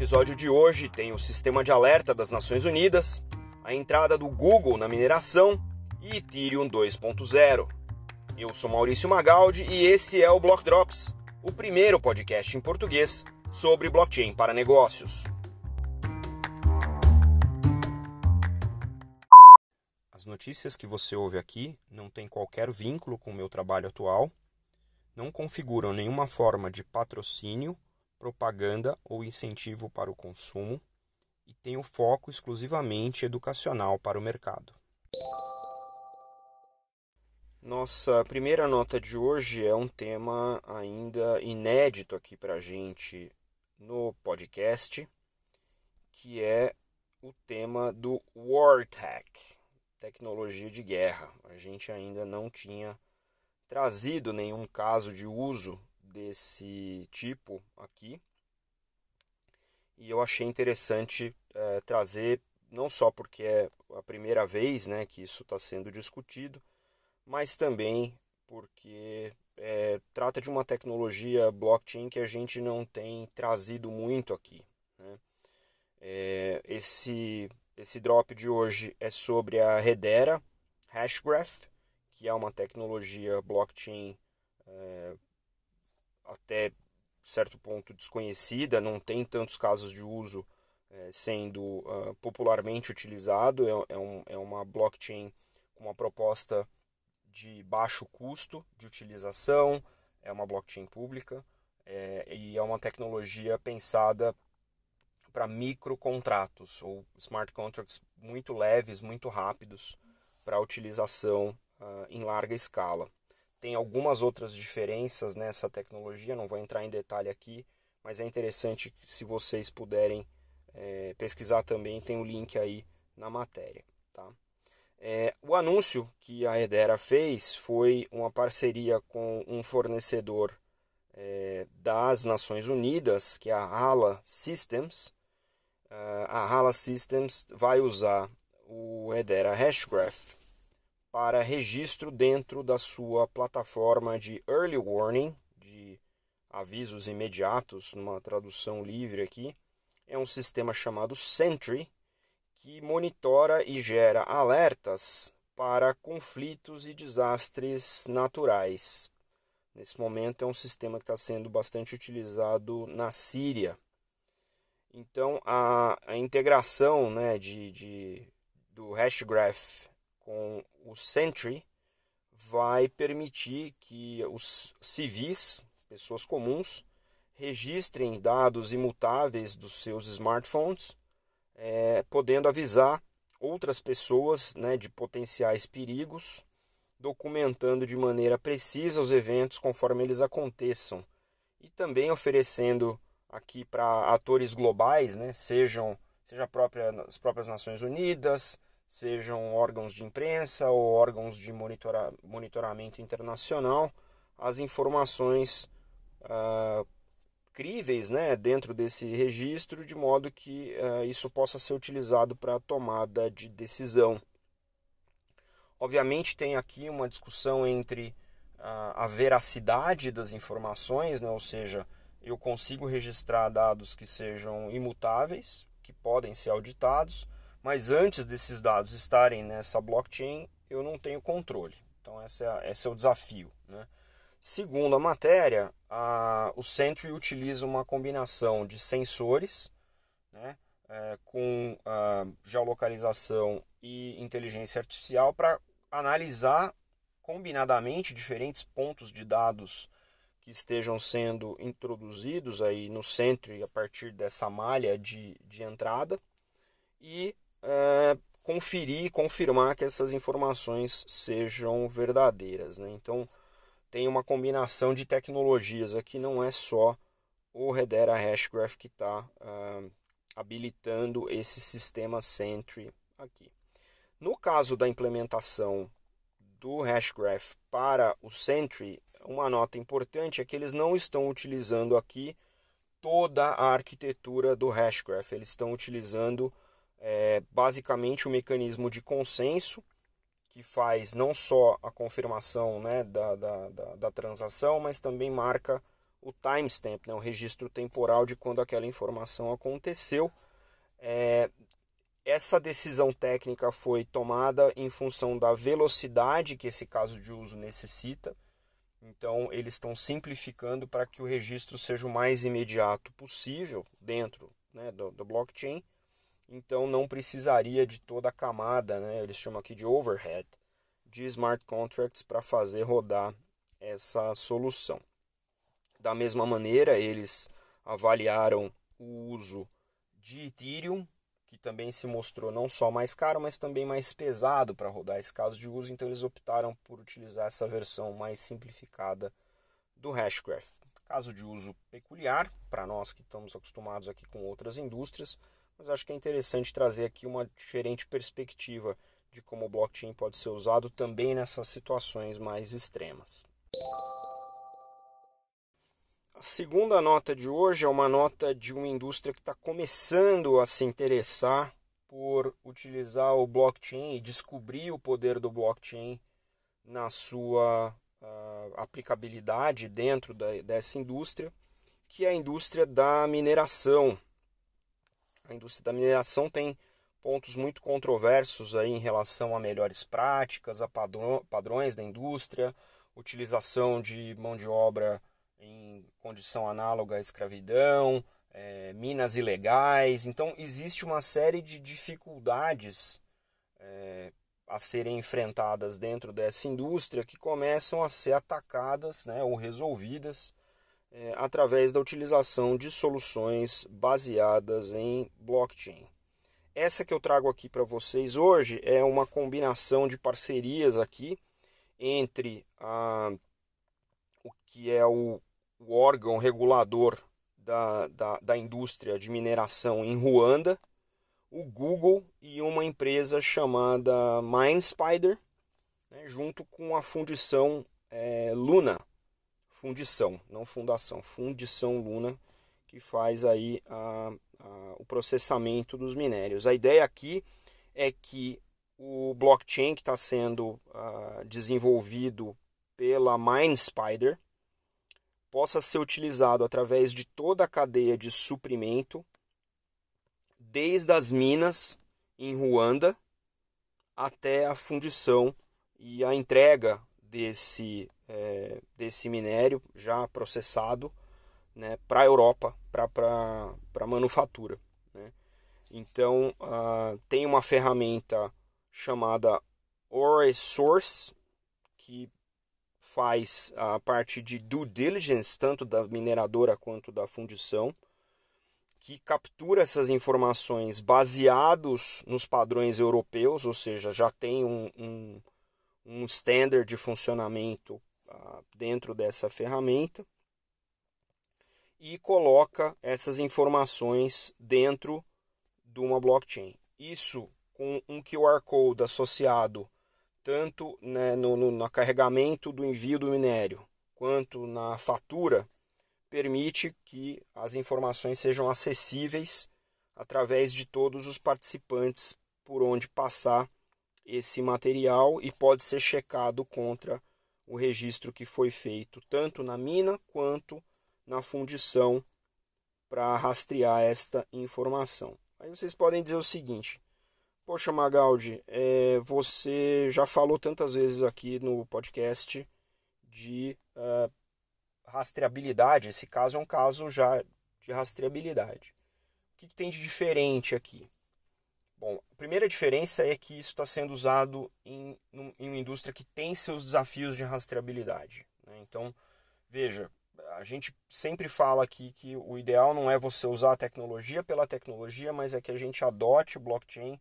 episódio de hoje tem o sistema de alerta das Nações Unidas, a entrada do Google na mineração e Ethereum 2.0. Eu sou Maurício Magaldi e esse é o Block Drops, o primeiro podcast em português sobre blockchain para negócios. As notícias que você ouve aqui não têm qualquer vínculo com o meu trabalho atual, não configuram nenhuma forma de patrocínio propaganda ou incentivo para o consumo e tem o um foco exclusivamente educacional para o mercado. Nossa primeira nota de hoje é um tema ainda inédito aqui para a gente no podcast, que é o tema do WarTech, tecnologia de guerra. A gente ainda não tinha trazido nenhum caso de uso desse tipo aqui. E eu achei interessante é, trazer, não só porque é a primeira vez né, que isso está sendo discutido, mas também porque é, trata de uma tecnologia blockchain que a gente não tem trazido muito aqui. Né? É, esse, esse drop de hoje é sobre a Redera Hashgraph, que é uma tecnologia blockchain é, até certo ponto desconhecida, não tem tantos casos de uso é, sendo uh, popularmente utilizado. É, é, um, é uma blockchain com uma proposta de baixo custo de utilização, é uma blockchain pública é, e é uma tecnologia pensada para microcontratos ou smart contracts muito leves, muito rápidos para utilização uh, em larga escala. Tem algumas outras diferenças nessa tecnologia, não vou entrar em detalhe aqui, mas é interessante se vocês puderem é, pesquisar também, tem o um link aí na matéria. Tá? É, o anúncio que a Edera fez foi uma parceria com um fornecedor é, das Nações Unidas, que é a Hala Systems. Uh, a Hala Systems vai usar o Edera Hashgraph para registro dentro da sua plataforma de early warning, de avisos imediatos, numa tradução livre aqui. É um sistema chamado Sentry que monitora e gera alertas para conflitos e desastres naturais. Nesse momento é um sistema que está sendo bastante utilizado na Síria. Então a, a integração né, de, de, do Hashgraph com o Sentry vai permitir que os civis, pessoas comuns, registrem dados imutáveis dos seus smartphones, é, podendo avisar outras pessoas né, de potenciais perigos, documentando de maneira precisa os eventos conforme eles aconteçam e também oferecendo aqui para atores globais, né, sejam seja própria, as próprias Nações Unidas, sejam órgãos de imprensa ou órgãos de monitora, monitoramento internacional, as informações ah, críveis né, dentro desse registro, de modo que ah, isso possa ser utilizado para a tomada de decisão. Obviamente, tem aqui uma discussão entre ah, a veracidade das informações, né? ou seja, eu consigo registrar dados que sejam imutáveis, que podem ser auditados, mas antes desses dados estarem nessa blockchain, eu não tenho controle. Então esse é, esse é o desafio. Né? Segundo a matéria, a, o Sentry utiliza uma combinação de sensores né, é, com a, geolocalização e inteligência artificial para analisar combinadamente diferentes pontos de dados que estejam sendo introduzidos aí no Sentry a partir dessa malha de, de entrada e é, conferir, confirmar que essas informações sejam verdadeiras. Né? Então, tem uma combinação de tecnologias aqui, não é só o Redera Hashgraph que está é, habilitando esse sistema Sentry aqui. No caso da implementação do Hashgraph para o Sentry, uma nota importante é que eles não estão utilizando aqui toda a arquitetura do Hashgraph, eles estão utilizando é basicamente o um mecanismo de consenso que faz não só a confirmação né, da, da, da, da transação, mas também marca o timestamp, né, o registro temporal de quando aquela informação aconteceu. É, essa decisão técnica foi tomada em função da velocidade que esse caso de uso necessita. Então, eles estão simplificando para que o registro seja o mais imediato possível dentro né, do, do blockchain então não precisaria de toda a camada, né? eles chamam aqui de overhead, de smart contracts para fazer rodar essa solução. Da mesma maneira, eles avaliaram o uso de Ethereum, que também se mostrou não só mais caro, mas também mais pesado para rodar esse caso de uso, então eles optaram por utilizar essa versão mais simplificada do Hashgraph. Caso de uso peculiar para nós que estamos acostumados aqui com outras indústrias, mas acho que é interessante trazer aqui uma diferente perspectiva de como o blockchain pode ser usado também nessas situações mais extremas. A segunda nota de hoje é uma nota de uma indústria que está começando a se interessar por utilizar o blockchain e descobrir o poder do blockchain na sua uh, aplicabilidade dentro da, dessa indústria, que é a indústria da mineração, a indústria da mineração tem pontos muito controversos aí em relação a melhores práticas, a padrões da indústria, utilização de mão de obra em condição análoga à escravidão, é, minas ilegais. Então, existe uma série de dificuldades é, a serem enfrentadas dentro dessa indústria que começam a ser atacadas né, ou resolvidas é, através da utilização de soluções baseadas em blockchain. Essa que eu trago aqui para vocês hoje é uma combinação de parcerias aqui entre a, o que é o, o órgão regulador da, da, da indústria de mineração em Ruanda, o Google e uma empresa chamada MindSpider, né, junto com a fundição é, Luna, Fundição, não Fundação, Fundição Luna, que faz aí a, a, o processamento dos minérios. A ideia aqui é que o blockchain que está sendo uh, desenvolvido pela MineSpider possa ser utilizado através de toda a cadeia de suprimento, desde as minas em Ruanda até a fundição e a entrega desse, é, desse minério já processado né, para a Europa, para a manufatura. Né? Então, uh, tem uma ferramenta chamada OreSource, que faz a parte de due diligence, tanto da mineradora quanto da fundição, que captura essas informações baseados nos padrões europeus, ou seja, já tem um, um um standard de funcionamento ah, dentro dessa ferramenta e coloca essas informações dentro de uma blockchain. Isso com um QR Code associado tanto né, no, no, no carregamento do envio do minério quanto na fatura, permite que as informações sejam acessíveis através de todos os participantes por onde passar esse material e pode ser checado contra o registro que foi feito tanto na mina quanto na fundição para rastrear esta informação. Aí vocês podem dizer o seguinte: Poxa, Magaldi, é, você já falou tantas vezes aqui no podcast de uh, rastreabilidade. Esse caso é um caso já de rastreabilidade. O que, que tem de diferente aqui? Bom, a primeira diferença é que isso está sendo usado em, em, uma indústria que tem seus desafios de rastreabilidade. Né? Então, veja, a gente sempre fala aqui que o ideal não é você usar a tecnologia pela tecnologia, mas é que a gente adote blockchain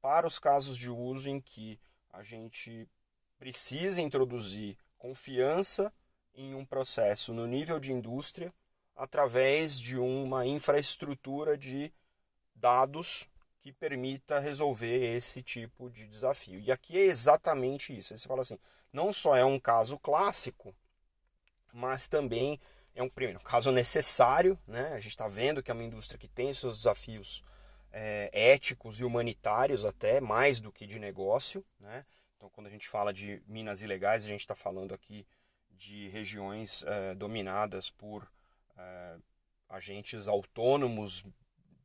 para os casos de uso em que a gente precisa introduzir confiança em um processo no nível de indústria através de uma infraestrutura de dados que permita resolver esse tipo de desafio. E aqui é exatamente isso. Aí você fala assim, não só é um caso clássico, mas também é um primeiro um caso necessário, né? A gente está vendo que é uma indústria que tem seus desafios é, éticos e humanitários até mais do que de negócio, né? Então, quando a gente fala de minas ilegais, a gente está falando aqui de regiões é, dominadas por é, agentes autônomos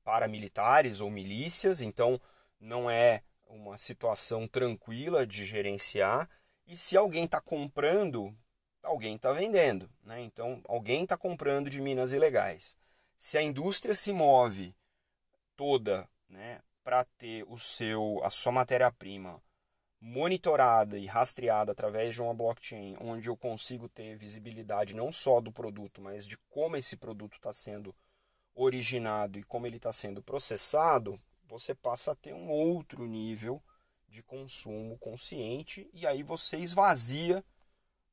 paramilitares ou milícias, então não é uma situação tranquila de gerenciar. E se alguém está comprando, alguém está vendendo. Né? Então, alguém está comprando de minas ilegais. Se a indústria se move toda né, para ter o seu, a sua matéria-prima monitorada e rastreada através de uma blockchain, onde eu consigo ter visibilidade não só do produto, mas de como esse produto está sendo originado e como ele está sendo processado, você passa a ter um outro nível de consumo consciente e aí você esvazia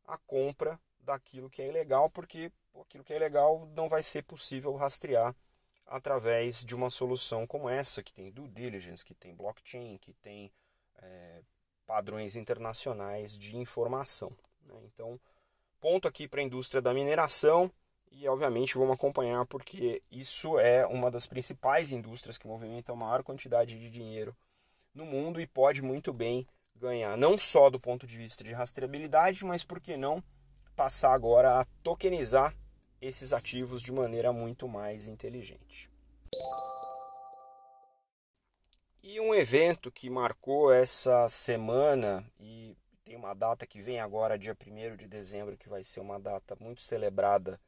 a compra daquilo que é ilegal, porque aquilo que é ilegal não vai ser possível rastrear através de uma solução como essa, que tem due diligence, que tem blockchain, que tem é, padrões internacionais de informação. Né? Então, ponto aqui para a indústria da mineração. E obviamente vamos acompanhar porque isso é uma das principais indústrias que movimenta a maior quantidade de dinheiro no mundo e pode muito bem ganhar, não só do ponto de vista de rastreabilidade, mas por que não passar agora a tokenizar esses ativos de maneira muito mais inteligente. E um evento que marcou essa semana e tem uma data que vem agora, dia 1 de dezembro, que vai ser uma data muito celebrada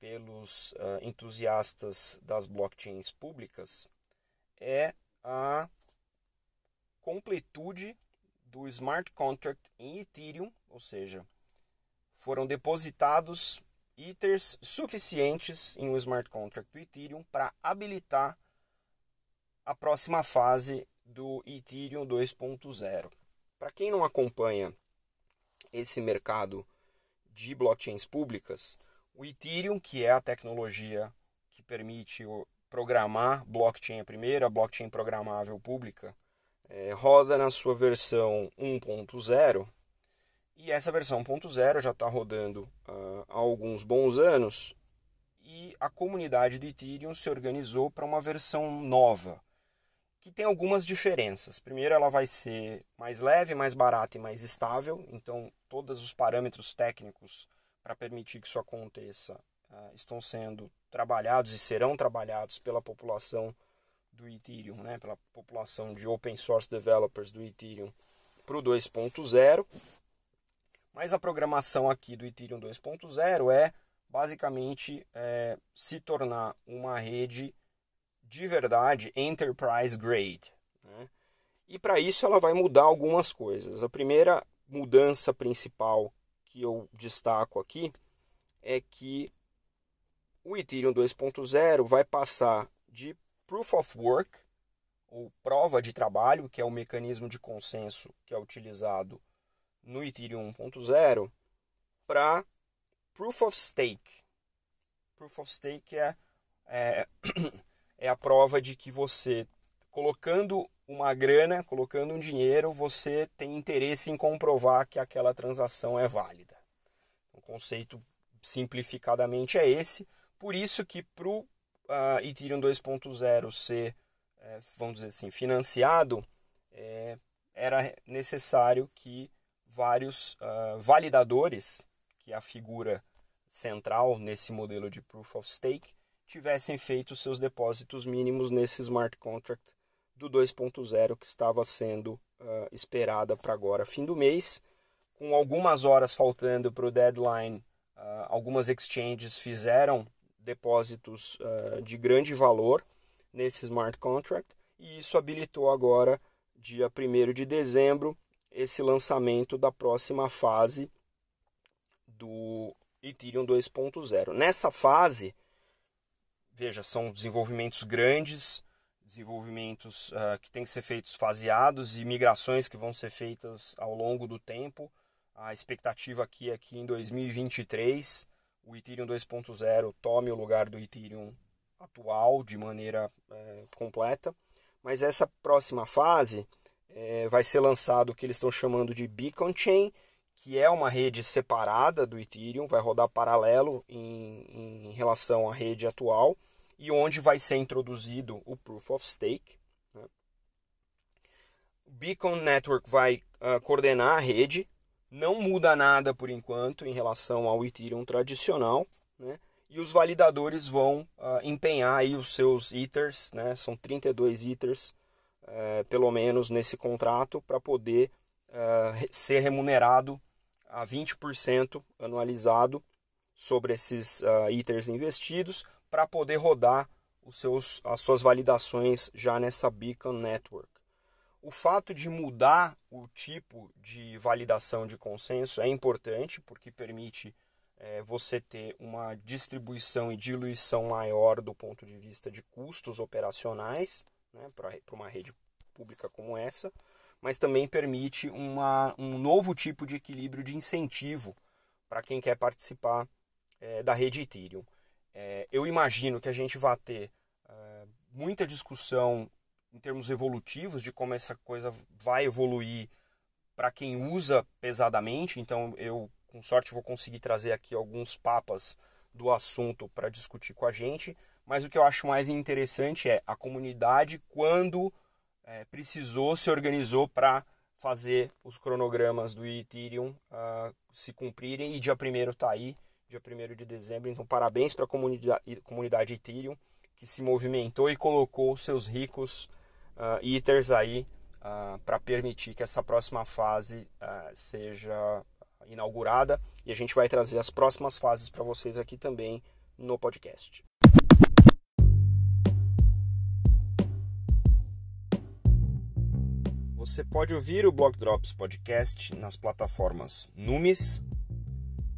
pelos uh, entusiastas das blockchains públicas é a completude do smart contract em Ethereum, ou seja, foram depositados ethers suficientes em um smart contract do Ethereum para habilitar a próxima fase do Ethereum 2.0. Para quem não acompanha esse mercado de blockchains públicas, o Ethereum, que é a tecnologia que permite programar blockchain, a primeira blockchain programável pública, é, roda na sua versão 1.0 e essa versão 1.0 já está rodando uh, há alguns bons anos e a comunidade do Ethereum se organizou para uma versão nova que tem algumas diferenças. Primeiro, ela vai ser mais leve, mais barata e mais estável, então todos os parâmetros técnicos para permitir que isso aconteça ah, estão sendo trabalhados e serão trabalhados pela população do Ethereum, né, pela população de open source developers do Ethereum para o 2.0. Mas a programação aqui do Ethereum 2.0 é basicamente é, se tornar uma rede de verdade enterprise grade. Né? E para isso ela vai mudar algumas coisas. A primeira mudança principal que eu destaco aqui é que o Ethereum 2.0 vai passar de Proof of Work, ou prova de trabalho, que é o mecanismo de consenso que é utilizado no Ethereum 1.0, para Proof of Stake. Proof of Stake é, é, é a prova de que você, colocando uma grana, colocando um dinheiro, você tem interesse em comprovar que aquela transação é válida. O conceito simplificadamente é esse. Por isso que para o uh, ah, Ethereum 2.0 ser, é, vamos dizer assim, financiado, é, era necessário que vários uh, validadores, que é a figura central nesse modelo de Proof of Stake, tivessem feito seus depósitos mínimos nesse smart contract do 2.0 que estava sendo uh, esperada para agora, fim do mês. Com algumas horas faltando para o deadline, uh, algumas exchanges fizeram depósitos uh, de grande valor nesse smart contract e isso habilitou agora, dia 1 de dezembro, esse lançamento da próxima fase do Ethereum 2.0. Nessa fase, veja, são desenvolvimentos grandes, desenvolvimentos uh, que têm que ser feitos faseados e migrações que vão ser feitas ao longo do tempo. A expectativa aqui é que em 2023 o Ethereum 2.0 tome o lugar do Ethereum atual de maneira é, completa. Mas essa próxima fase é, vai ser lançado o que eles estão chamando de Beacon Chain, que é uma rede separada do Ethereum, vai rodar paralelo em, em relação à rede atual e onde vai ser introduzido o Proof of Stake. Né? O Beacon Network vai uh, coordenar a rede, não muda nada por enquanto em relação ao Ethereum tradicional, né? e os validadores vão uh, empenhar aí os seus ethers, né? são 32 ethers uh, pelo menos nesse contrato, para poder ah, ser remunerado a 20% anualizado sobre esses uh, ethers investidos para poder rodar os seus, as suas validações já nessa Beacon Network. O fato de mudar o tipo de validação de consenso é importante porque permite é, você ter uma distribuição e diluição maior do ponto de vista de custos operacionais né, para uma rede pública como essa, mas também permite uma, um novo tipo de equilíbrio de incentivo para quem quer participar é, da rede Ethereum. É, eu imagino que a gente vai ter é, muita discussão em termos evolutivos de como essa coisa vai evoluir para quem usa pesadamente. Então, eu, com sorte, vou conseguir trazer aqui alguns papas do assunto para discutir com a gente. Mas o que eu acho mais interessante é a comunidade quando é, precisou, se organizou para fazer os cronogramas do Ethereum uh, se cumprirem e dia primeiro está aí dia 1 de dezembro. Então, parabéns para a comunidade, comunidade Ethereum que se movimentou e colocou seus ricos uh, Ethers aí uh, ah, para permitir que essa próxima fase uh, seja inaugurada. E a gente vai trazer as próximas fases para vocês aqui também no podcast. Você pode ouvir o Block Drops Podcast nas plataformas Numis,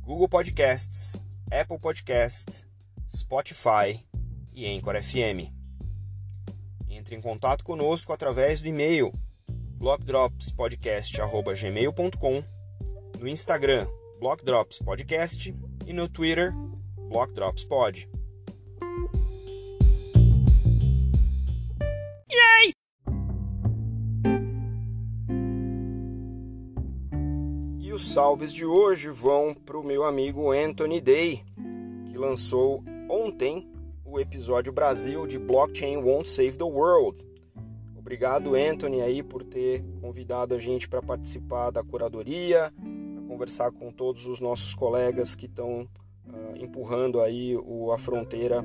Google Podcasts, Apple Podcasts, Spotify e Anchor FM. Entre em contato conosco através do e-mail blockdropspodcast@gmail.com, no Instagram blockdropspodcast e no Twitter blockdropspod. os salves de hoje vão para o meu amigo Anthony Day, que lançou ontem o episódio Brasil de Blockchain Won't Save the World. Obrigado, Anthony, aí por ter convidado a gente para participar da curadoria, para conversar com todos os nossos colegas que estão uh, ah, empurrando aí o, a fronteira,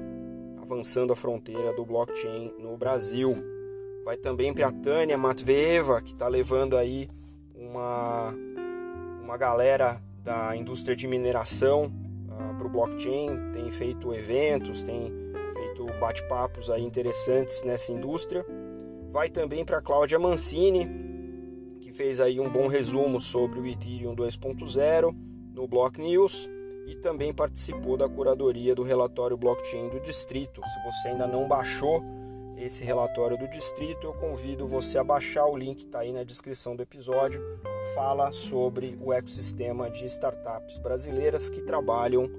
avançando a fronteira do blockchain no Brasil. Vai também para a Tânia Matveeva, que está levando aí uma uma galera da indústria de mineração uh, ah, para o blockchain, tem feito eventos, tem feito bate-papos aí interessantes nessa indústria. Vai também para a Cláudia Mancini, que fez aí um bom resumo sobre o Ethereum 2.0 no Block News e também participou da curadoria do relatório blockchain do distrito. Se você ainda não baixou, esse relatório do distrito, eu convido você a baixar o link que está aí na descrição do episódio. Fala sobre o ecossistema de startups brasileiras que trabalham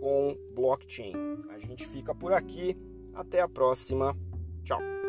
com blockchain. A gente fica por aqui. Até a próxima. Tchau.